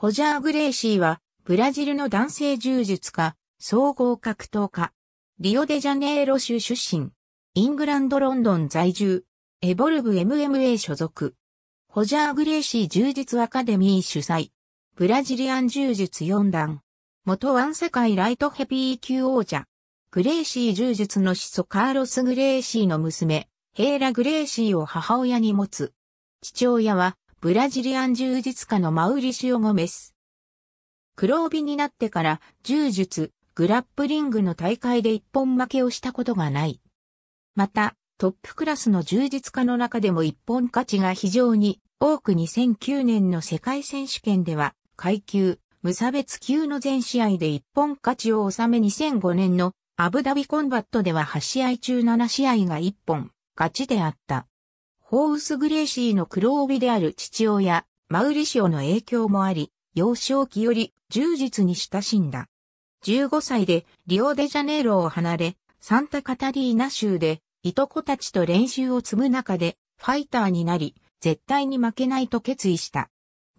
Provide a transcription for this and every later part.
ホジャー・グレイシーは、ブラジルの男性柔術家、総合格闘家。リオデジャネイロ州出身。イングランド・ロンドン在住。エボルブ MMA 所属。ホジャー・グレイシー柔術アカデミー主催。ブラジリアン柔術4段。元ワン世界ライトヘビー級王者。グレイシー柔術の始祖カーロス・グレイシーの娘、ヘイラ・グレイシーを母親に持つ。父親はブラジリアン柔術家のマウリシオ・ゴメス。黒帯になってから柔術、グラップリングの大会で一本負けをしたことがない。また、トップクラスの柔術家の中でも一本勝ちが非常に多く2009年の世界選手権では階級、無差別級の全試合で一本勝ちを収め2005年のアブダビコンバットでは8試合中7試合が一本勝ちであった。ホウス・グレーシーの黒帯である父親、マウリシオの影響もあり、幼少期より充実に親しんだ。15歳でリオデジャネイロを離れ、サンタカタリーナ州で、いとこたちと練習を積む中で、ファイターになり、絶対に負けないと決意した。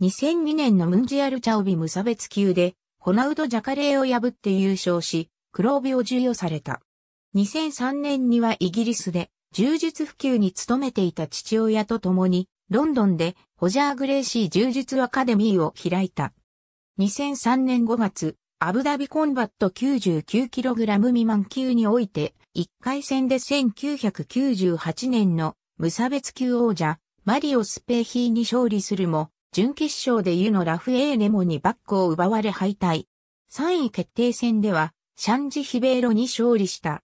2002年のムンジアルチャオビ無差別級で、ホナウド・ジャカレーを破って優勝し、黒帯を授与された。2003年にはイギリスで、柔術普及に努めていた父親と共に、ロンドンでホジャー・グレイシー柔術アカデミーを開いた。2003年5月、アブダビコンバット 99kg 未満級において、1回戦で1998年の無差別級王者、マリオ・スペーヒーに勝利するも、準決勝で湯のラフエーネモにバックを奪われ敗退。3位決定戦では、シャンジ・ヒベーロに勝利した。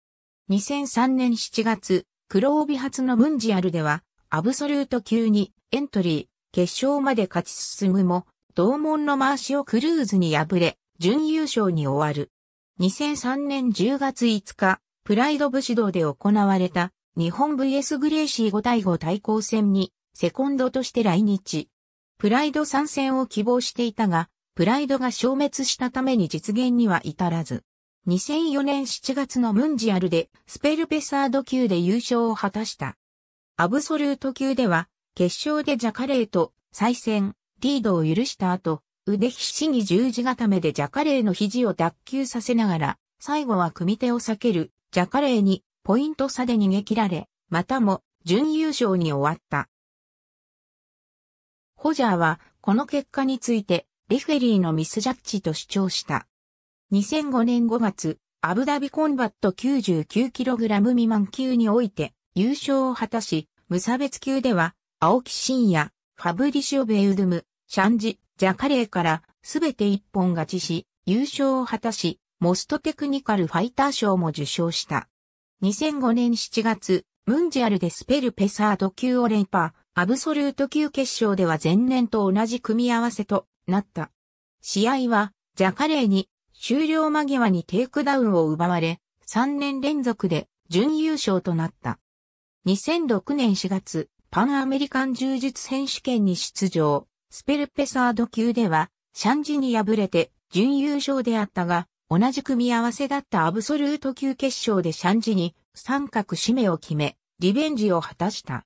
2003年7月、黒帯初のムンジアルでは、アブソルート級にエントリー、決勝まで勝ち進むも、同門のマーシオ・クルーズに敗れ、準優勝に終わる。2003年10月5日、プライド武士道で行われた、日本 VS グレーシー5対5対抗戦に、セコンドとして来日。プライド参戦を希望していたが、プライドが消滅したために実現には至らず。2004年7月のムンジアルでスペルペサード級で優勝を果たした。アブソルート級では、決勝でジャカレーと再戦、リードを許した後、腕ひしに十字固めでジャカレーの肘を脱臼させながら、最後は組手を避けるジャカレーにポイント差で逃げ切られ、またも準優勝に終わった。ホジャーはこの結果についてレフェリーのミスジャッジと主張した。2005年5月、アブダビコンバット 99kg 未満級において優勝を果たし、無差別級では、青木真也、ファブリシオ・ベウドゥム、シャンジ、ジャカレーからすべて一本勝ちし、優勝を果たし、モストテクニカルファイター賞も受賞した。2005年7月、ムンジアルでスペルペサード級を連覇、アブソルート級決勝では前年と同じ組み合わせとなった。試合は、ジャカレーに終了間際にテイクダウンを奪われ、3年連続で準優勝となった。2006年4月、パンアメリカン柔術選手権に出場、スペルペサード級では、シャンジに敗れて準優勝であったが、同じ組み合わせだったアブソルート級決勝でシャンジに三角締めを決め、リベンジを果たした。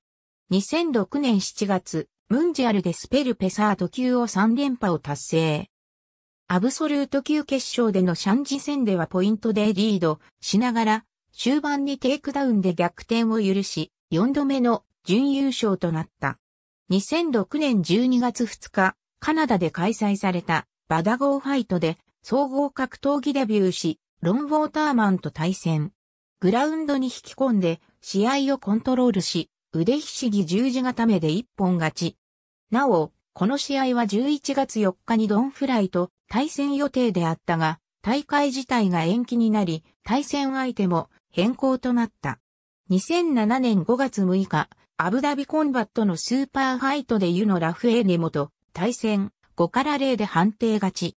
2006年7月、ムンジアルでスペルペサード級を3連覇を達成。アブソルート級決勝でのシャンジ戦ではポイントでリードしながら、終盤にテイクダウンで逆転を許し、4度目の準優勝となった。2006年12月2日、カナダで開催されたバダゴーファイトで総合格闘技デビューし、ロン・ウォーターマンと対戦。グラウンドに引き込んで試合をコントロールし、腕ひしぎ十字固めで一本勝ち。なお、この試合は11月4日にドンフライと対戦予定であったが、大会自体が延期になり、対戦相手も変更となった。2007年5月6日、アブダビコンバットのスーパーファイトでユノ・ラフエーネモと対戦5から0で判定勝ち。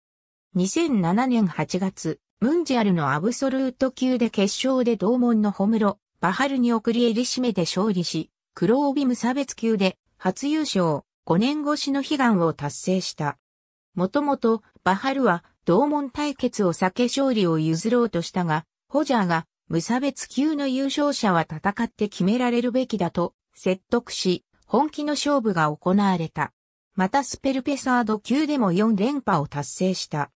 2007年8月、ムンジアルのアブソルート級で決勝で同門のホムロ、バハルに送り襟締めて勝利し、黒帯無差別級で初優勝。5年越しの悲願を達成した。もともと、バハルは同門対決を避け勝利を譲ろうとしたが、ホジャーが無差別級の優勝者は戦って決められるべきだと説得し、本気の勝負が行われた。またスペルペサード級でも4連覇を達成した。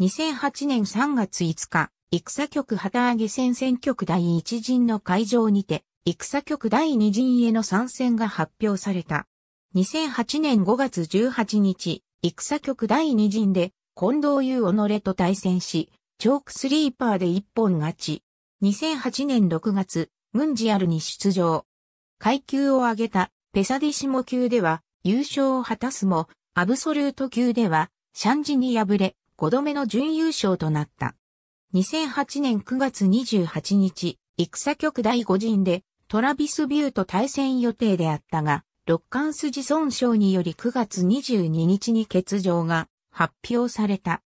2008年3月5日、戦局旗揚げ戦線局第1陣の会場にて、戦局第2陣への参戦が発表された。2008年5月18日、戦局第2陣で、近藤優己と対戦し、チョークスリーパーで一本勝ち。2008年6月、ムンジアルに出場。階級を上げたペサディシモ級では優勝を果たすも、アブソルート級ではシャンジに敗れ、5度目の準優勝となった。2008年9月28日、戦局第5陣でトラビスビューと対戦予定であったが、肋間筋損傷により9月22日に欠場が発表された。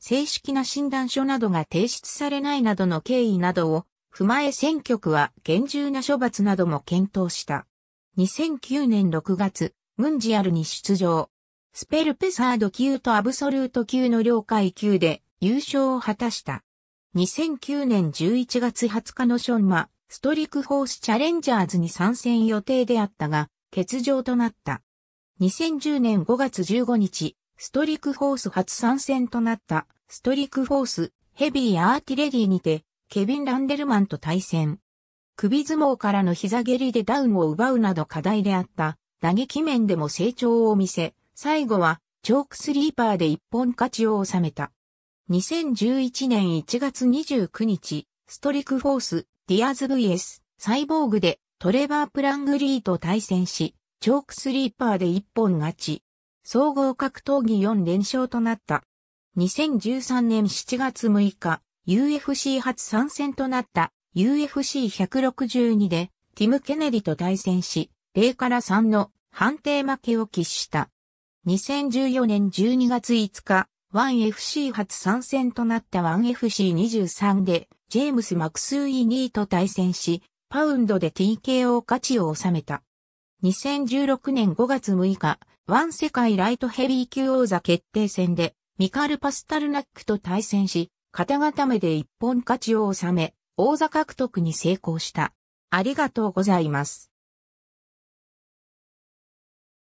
正式な診断書などが提出されないなどの経緯などを踏まえ選挙区は厳重な処罰なども検討した。2009年6月、ムンジアルに出場。スペルペサード級とアブソルート級の両階級で優勝を果たした。2009年11月20日のションマ、ストリクホースチャレンジャーズに参戦予定であったが、欠場となった。2010年5月15日、ストリクフォース初参戦となったストリクフォースヘビーアーティレディにてケビン・ランデルマンと対戦。首相撲からの膝蹴りでダウンを奪うなど課題であった打撃面でも成長を見せ、最後はチョークスリーパーで一本勝ちを収めた。2011年1月29日、ストリクフォース、ディアーズ VS、サイボーグでトレバー・プラングリーと対戦し、チョークスリーパーで一本勝ち。総合格闘技4連勝となった。2013年7月6日、UFC 初参戦となった UFC162 でティム・ケネディと対戦し、0から3の判定負けを喫した。2014年12月5日、1FC 初参戦となった 1FC23 で、ジェームス・マクスーイ・ニーと対戦し、パウンドで TKO 価値を収めた。2016年5月6日、ワン世界ライトヘビー級王座決定戦で、ミカル・パスタルナックと対戦し、肩固めで一本勝ちを収め、王座獲得に成功した。ありがとうございます。